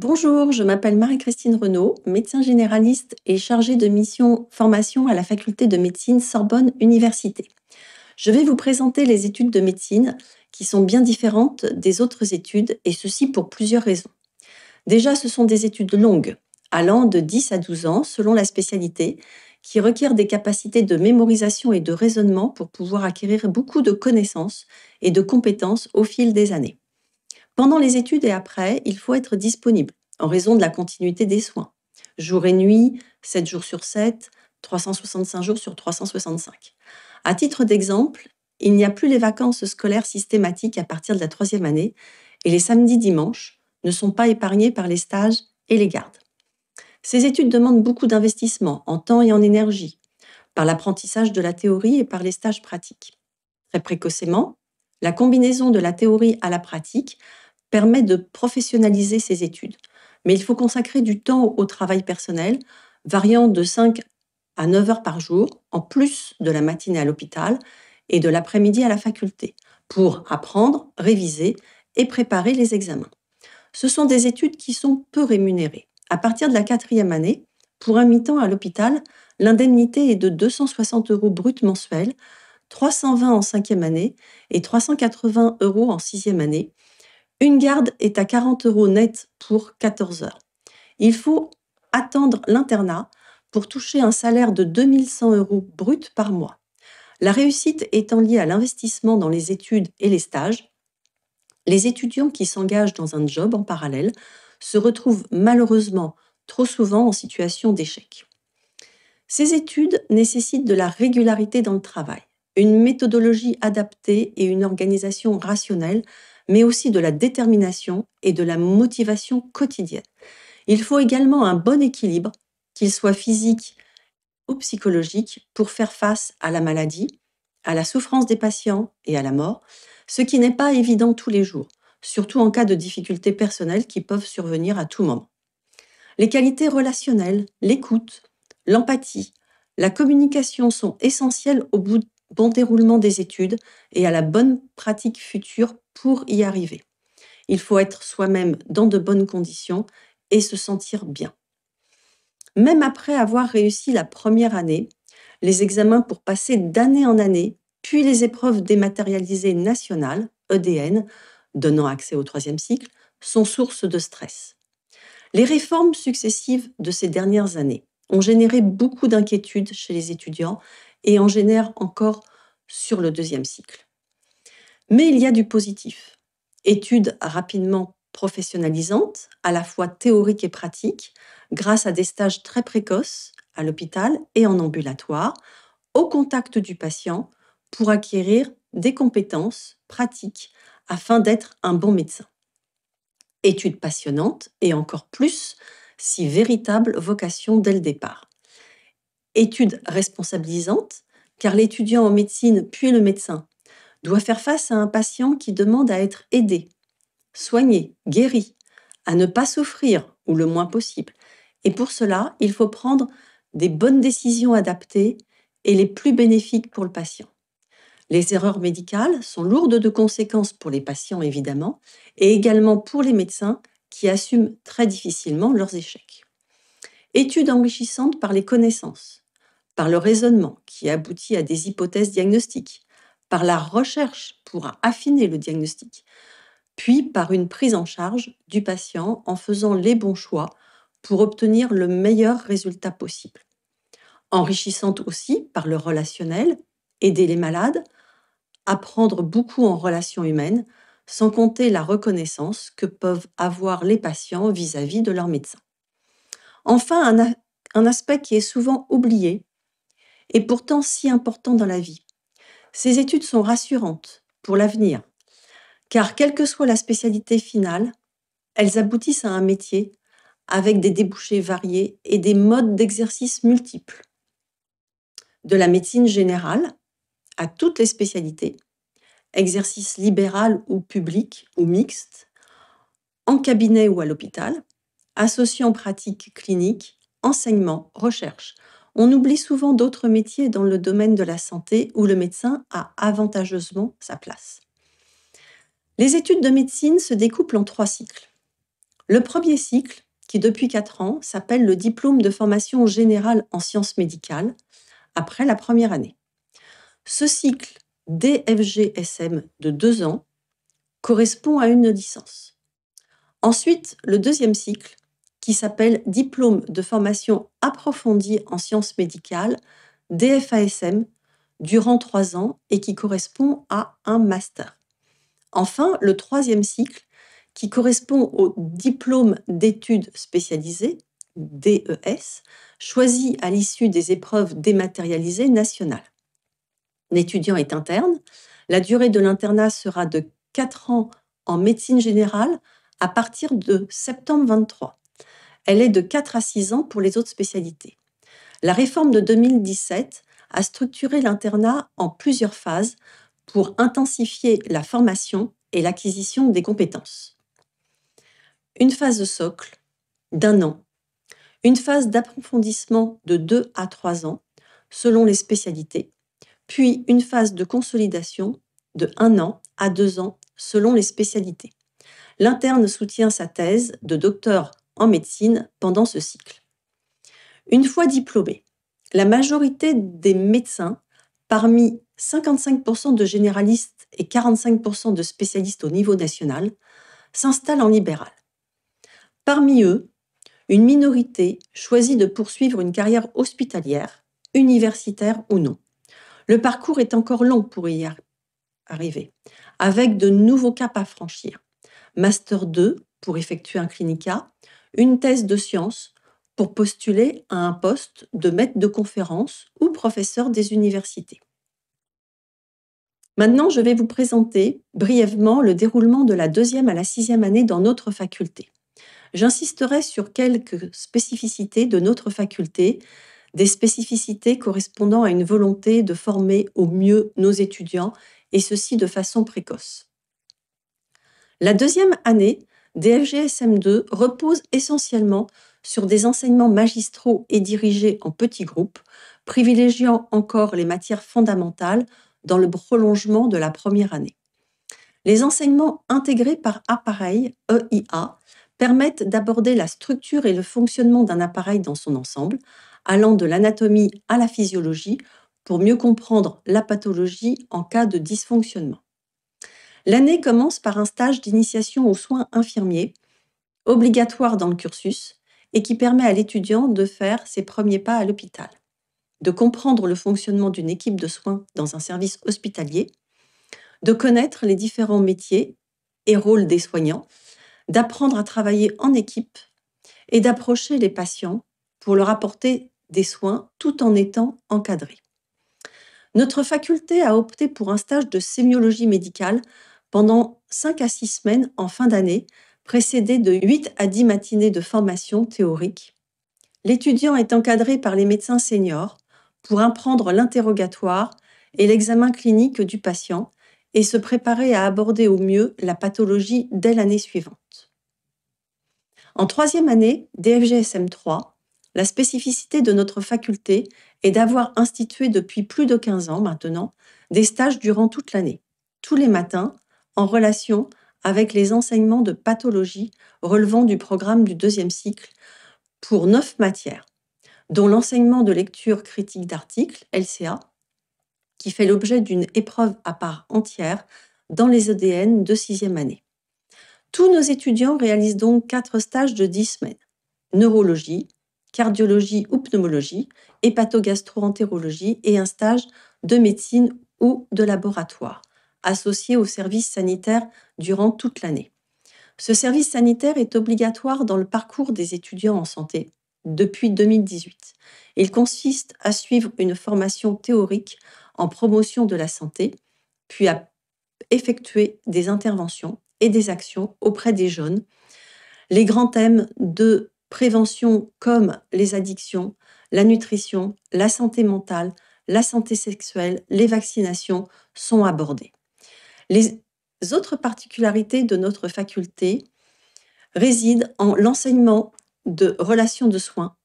Bonjour, je m'appelle Marie-Christine Renaud, médecin généraliste et chargée de mission formation à la faculté de médecine Sorbonne Université. Je vais vous présenter les études de médecine qui sont bien différentes des autres études et ceci pour plusieurs raisons. Déjà, ce sont des études longues, allant de 10 à 12 ans selon la spécialité, qui requièrent des capacités de mémorisation et de raisonnement pour pouvoir acquérir beaucoup de connaissances et de compétences au fil des années. Pendant les études et après, il faut être disponible en raison de la continuité des soins. Jour et nuit, 7 jours sur 7, 365 jours sur 365. À titre d'exemple, il n'y a plus les vacances scolaires systématiques à partir de la troisième année et les samedis dimanches ne sont pas épargnés par les stages et les gardes. Ces études demandent beaucoup d'investissement en temps et en énergie, par l'apprentissage de la théorie et par les stages pratiques. Très précocement, la combinaison de la théorie à la pratique permet de professionnaliser ses études. Mais il faut consacrer du temps au travail personnel, variant de 5 à 9 heures par jour, en plus de la matinée à l'hôpital et de l'après-midi à la faculté, pour apprendre, réviser et préparer les examens. Ce sont des études qui sont peu rémunérées. À partir de la quatrième année, pour un mi-temps à l'hôpital, l'indemnité est de 260 euros bruts mensuels, 320 en cinquième année et 380 euros en sixième année, une garde est à 40 euros net pour 14 heures. Il faut attendre l'internat pour toucher un salaire de 2100 euros brut par mois. La réussite étant liée à l'investissement dans les études et les stages, les étudiants qui s'engagent dans un job en parallèle se retrouvent malheureusement trop souvent en situation d'échec. Ces études nécessitent de la régularité dans le travail, une méthodologie adaptée et une organisation rationnelle mais aussi de la détermination et de la motivation quotidienne. Il faut également un bon équilibre, qu'il soit physique ou psychologique, pour faire face à la maladie, à la souffrance des patients et à la mort, ce qui n'est pas évident tous les jours, surtout en cas de difficultés personnelles qui peuvent survenir à tout moment. Les qualités relationnelles, l'écoute, l'empathie, la communication sont essentielles au bout bon déroulement des études et à la bonne pratique future pour y arriver. Il faut être soi-même dans de bonnes conditions et se sentir bien. Même après avoir réussi la première année, les examens pour passer d'année en année, puis les épreuves dématérialisées nationales, EDN, donnant accès au troisième cycle, sont source de stress. Les réformes successives de ces dernières années ont généré beaucoup d'inquiétudes chez les étudiants et en génère encore sur le deuxième cycle. Mais il y a du positif. Études rapidement professionnalisantes, à la fois théoriques et pratiques, grâce à des stages très précoces à l'hôpital et en ambulatoire, au contact du patient pour acquérir des compétences pratiques afin d'être un bon médecin. Études passionnantes et encore plus si véritable vocation dès le départ étude responsabilisante, car l'étudiant en médecine puis le médecin doit faire face à un patient qui demande à être aidé, soigné, guéri, à ne pas souffrir ou le moins possible. Et pour cela, il faut prendre des bonnes décisions adaptées et les plus bénéfiques pour le patient. Les erreurs médicales sont lourdes de conséquences pour les patients évidemment, et également pour les médecins qui assument très difficilement leurs échecs. Étude enrichissante par les connaissances, par le raisonnement qui aboutit à des hypothèses diagnostiques, par la recherche pour affiner le diagnostic, puis par une prise en charge du patient en faisant les bons choix pour obtenir le meilleur résultat possible. Enrichissante aussi par le relationnel, aider les malades, apprendre beaucoup en relations humaines, sans compter la reconnaissance que peuvent avoir les patients vis-à-vis de leur médecin. Enfin, un, aspect qui est souvent oublié et pourtant si important dans la vie. Ces études sont rassurantes pour l'avenir, car quelle que soit la spécialité finale, elles aboutissent à un métier avec des débouchés variés et des modes d'exercice multiples. De la médecine générale à toutes les spécialités, exercice libéral ou public ou mixte, en cabinet ou à l'hôpital, en pratique clinique, enseignement, recherche. On oublie souvent d'autres métiers dans le domaine de la santé où le médecin a avantageusement sa place. Les études de médecine se découplent en trois cycles. Le premier cycle, qui depuis quatre ans s'appelle le diplôme de formation générale en sciences médicales, après la première année. Ce cycle DFGSM de deux ans correspond à une licence. Ensuite, le deuxième cycle, qui s'appelle Diplôme de formation approfondie en sciences médicales, DFASM, durant trois ans et qui correspond à un master. Enfin, le troisième cycle, qui correspond au diplôme d'études spécialisées, DES, choisi à l'issue des épreuves dématérialisées nationales. L'étudiant est interne. La durée de l'internat sera de 4 ans en médecine générale à partir de septembre 23 elle est de 4 à 6 ans pour les autres spécialités. La réforme de 2017 a structuré l'internat en plusieurs phases pour intensifier la formation et l'acquisition des compétences. Une phase de socle d'un an, une phase d'approfondissement de 2 à 3 ans selon les spécialités, puis une phase de consolidation de 1 an à 2 ans selon les spécialités. L'interne soutient sa thèse de docteur médecine pendant ce cycle. Une fois diplômés, la majorité des médecins, parmi 55% de généralistes et 45% de spécialistes au niveau national, s'installent en libéral. Parmi eux, une minorité choisit de poursuivre une carrière hospitalière, universitaire ou non. Le parcours est encore long pour y arriver, avec de nouveaux caps à franchir. Master 2 pour effectuer un clinica, une thèse de science pour postuler à un poste de maître de conférence ou professeur des universités. Maintenant, je vais vous présenter brièvement le déroulement de la deuxième à la sixième année dans notre faculté. J'insisterai sur quelques spécificités de notre faculté, des spécificités correspondant à une volonté de former au mieux nos étudiants, et ceci de façon précoce. La deuxième année dfgsm 2 repose essentiellement sur des enseignements magistraux et dirigés en petits groupes, privilégiant encore les matières fondamentales dans le prolongement de la première année. Les enseignements intégrés par appareil, EIA, permettent d'aborder la structure et le fonctionnement d'un appareil dans son ensemble, allant de l'anatomie à la physiologie, pour mieux comprendre la pathologie en cas de dysfonctionnement. L'année commence par un stage d'initiation aux soins infirmiers, obligatoire dans le cursus, et qui permet à l'étudiant de faire ses premiers pas à l'hôpital, de comprendre le fonctionnement d'une équipe de soins dans un service hospitalier, de connaître les différents métiers et rôles des soignants, d'apprendre à travailler en équipe et d'approcher les patients pour leur apporter des soins tout en étant encadré. Notre faculté a opté pour un stage de sémiologie médicale pendant 5 à 6 semaines en fin d'année, précédé de 8 à 10 matinées de formation théorique. L'étudiant est encadré par les médecins seniors pour apprendre l'interrogatoire et l'examen clinique du patient et se préparer à aborder au mieux la pathologie dès l'année suivante. En troisième année, DFGSM 3, la spécificité de notre faculté est d'avoir institué depuis plus de 15 ans maintenant des stages durant toute l'année, tous les matins, en relation avec les enseignements de pathologie relevant du programme du deuxième cycle pour neuf matières, dont l'enseignement de lecture critique d'articles, LCA, qui fait l'objet d'une épreuve à part entière dans les EDN de sixième année. Tous nos étudiants réalisent donc quatre stages de dix semaines. Neurologie, cardiologie ou pneumologie, hépatogastro-entérologie et un stage de médecine ou de laboratoire, associé au service sanitaire durant toute l'année. Ce service sanitaire est obligatoire dans le parcours des étudiants en santé depuis 2018. Il consiste à suivre une formation théorique en promotion de la santé, puis à effectuer des interventions et des actions auprès des jeunes. Les grands thèmes de prévention comme les addictions, la nutrition, la santé mentale, la santé sexuelle, les vaccinations sont abordées. Les autres particularités de notre faculté résident en l'enseignement de relations de soins,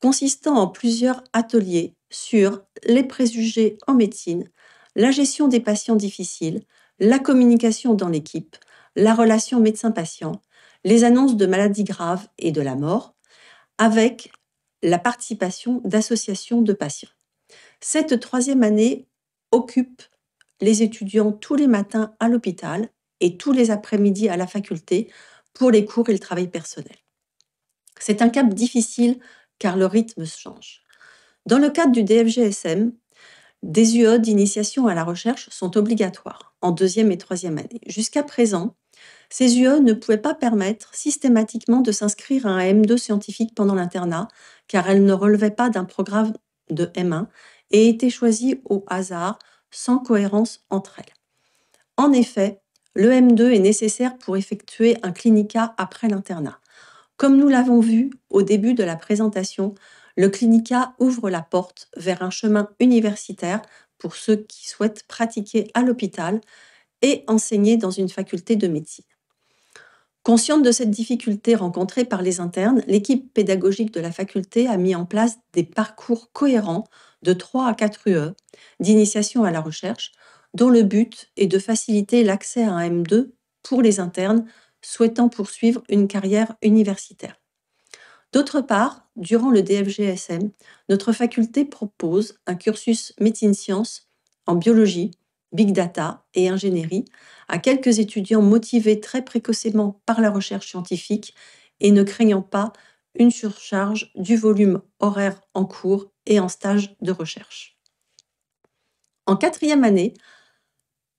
consistant en plusieurs ateliers sur les préjugés en médecine, la gestion des patients difficiles, la communication dans l'équipe, la relation médecin-patient, les annonces de maladies graves et de la mort, avec la participation d'associations de patients. Cette troisième année occupe les étudiants tous les matins à l'hôpital et tous les après-midi à la faculté pour les cours et le travail personnel. C'est un cap difficile car le rythme change. Dans le cadre du DFGSM, des UO d'initiation à la recherche sont obligatoires en deuxième et troisième année. Jusqu'à présent, ces UE ne pouvaient pas permettre systématiquement de s'inscrire à un M2 scientifique pendant l'internat, car elles ne relevaient pas d'un programme de M1 et étaient choisies au hasard, sans cohérence entre elles. En effet, le M2 est nécessaire pour effectuer un clinica après l'internat. Comme nous l'avons vu au début de la présentation, le clinica ouvre la porte vers un chemin universitaire pour ceux qui souhaitent pratiquer à l'hôpital et enseigner dans une faculté de médecine. Consciente de cette difficulté rencontrée par les internes, l'équipe pédagogique de la faculté a mis en place des parcours cohérents de 3 à 4 UE d'initiation à la recherche, dont le but est de faciliter l'accès à un M2 pour les internes souhaitant poursuivre une carrière universitaire. D'autre part, durant le DFGSM, notre faculté propose un cursus médecine-sciences en biologie big data et ingénierie à quelques étudiants motivés très précocement par la recherche scientifique et ne craignant pas une surcharge du volume horaire en cours et en stage de recherche. En quatrième année,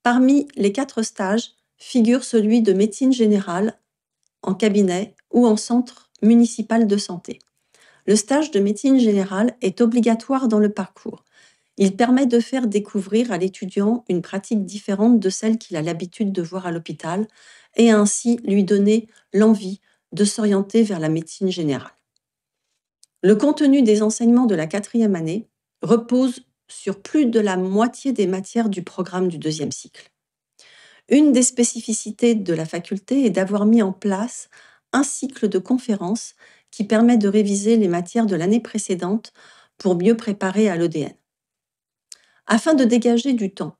parmi les quatre stages figure celui de médecine générale en cabinet ou en centre municipal de santé. Le stage de médecine générale est obligatoire dans le parcours. Il permet de faire découvrir à l'étudiant une pratique différente de celle qu'il a l'habitude de voir à l'hôpital et ainsi lui donner l'envie de s'orienter vers la médecine générale. Le contenu des enseignements de la quatrième année repose sur plus de la moitié des matières du programme du deuxième cycle. Une des spécificités de la faculté est d'avoir mis en place un cycle de conférences qui permet de réviser les matières de l'année précédente pour mieux préparer à l'ODN. Afin de dégager du temps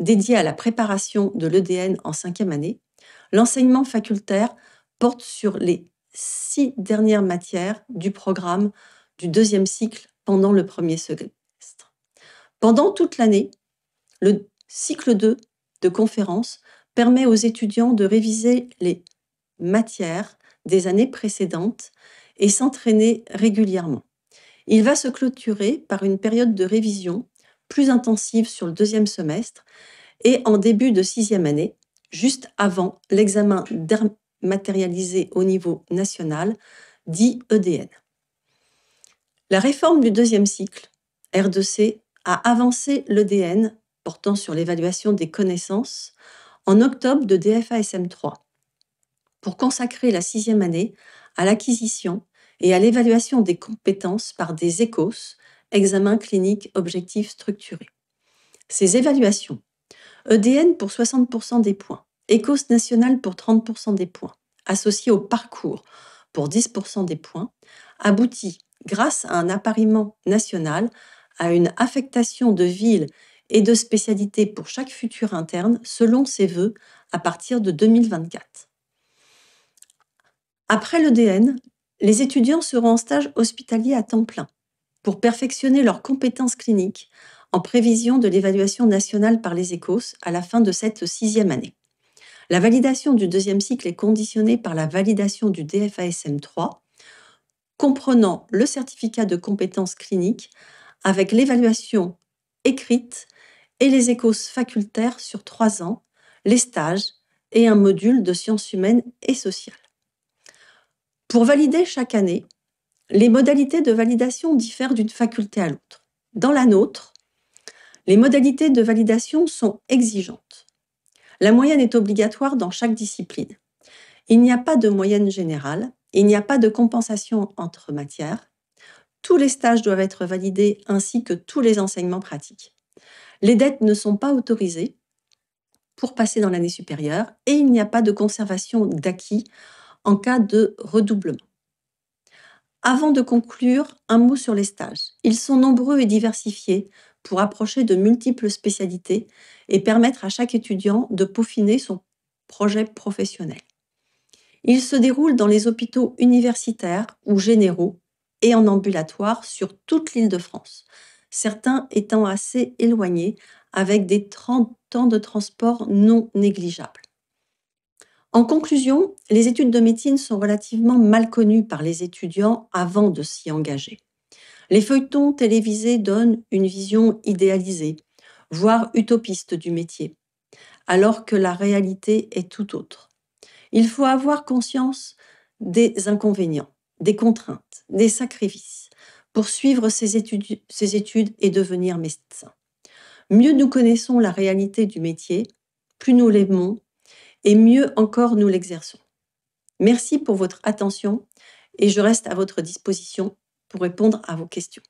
dédié à la préparation de l'EDN en cinquième année, l'enseignement facultaire porte sur les six dernières matières du programme du deuxième cycle pendant le premier semestre. Pendant toute l'année, le cycle 2 de conférences permet aux étudiants de réviser les matières des années précédentes et s'entraîner régulièrement. Il va se clôturer par une période de révision plus intensive sur le deuxième semestre et en début de sixième année, juste avant l'examen dématérialisé au niveau national, dit EDN. La réforme du deuxième cycle, R2C, a avancé l'EDN portant sur l'évaluation des connaissances en octobre de DFASM 3 pour consacrer la sixième année à l'acquisition et à l'évaluation des compétences par des ECOS, examen clinique objectif structuré. Ces évaluations, EDN pour 60% des points, ECOS nationale pour 30% des points, associés au parcours pour 10% des points, aboutit, grâce à un appariement national, à une affectation de ville et de spécialité pour chaque futur interne selon ses voeux à partir de 2024. Après l'EDN, les étudiants seront en stage hospitalier à temps plein, pour perfectionner leurs compétences cliniques en prévision de l'évaluation nationale par les ECOS à la fin de cette sixième année. La validation du deuxième cycle est conditionnée par la validation du DFASM 3, comprenant le certificat de compétences cliniques avec l'évaluation écrite et les écosses facultaires sur trois ans, les stages et un module de sciences humaines et sociales. Pour valider chaque année, les modalités de validation diffèrent d'une faculté à l'autre. Dans la nôtre, les modalités de validation sont exigeantes. La moyenne est obligatoire dans chaque discipline. Il n'y a pas de moyenne générale, il n'y a pas de compensation entre matières. Tous les stages doivent être validés ainsi que tous les enseignements pratiques. Les dettes ne sont pas autorisées pour passer dans l'année supérieure et il n'y a pas de conservation d'acquis en cas de redoublement. Avant de conclure, un mot sur les stages. Ils sont nombreux et diversifiés pour approcher de multiples spécialités et permettre à chaque étudiant de peaufiner son projet professionnel. Ils se déroulent dans les hôpitaux universitaires ou généraux et en ambulatoire sur toute l'île de France, certains étant assez éloignés avec des 30 temps de transport non négligeables. En conclusion, les études de médecine sont relativement mal connues par les étudiants avant de s'y engager. Les feuilletons télévisés donnent une vision idéalisée, voire utopiste du métier, alors que la réalité est tout autre. Il faut avoir conscience des inconvénients, des contraintes, des sacrifices pour suivre ces études, études et devenir médecin. Mieux nous connaissons la réalité du métier, plus nous l'aimons et mieux encore nous l'exerçons. Merci pour votre attention et je reste à votre disposition pour répondre à vos questions.